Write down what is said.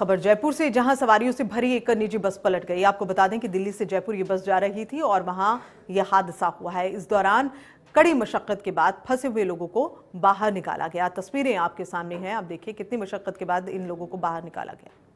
खबर जयपुर से जहां सवारियों से भरी एक निजी बस पलट गई आपको बता दें कि दिल्ली से जयपुर ये बस जा रही थी और वहां यह हादसा हुआ है इस दौरान कड़ी मशक्क़त के बाद फंसे हुए लोगों को बाहर निकाला गया तस्वीरें आपके सामने हैं आप देखिए कितनी मशक्क़त के बाद इन लोगों को बाहर निकाला गया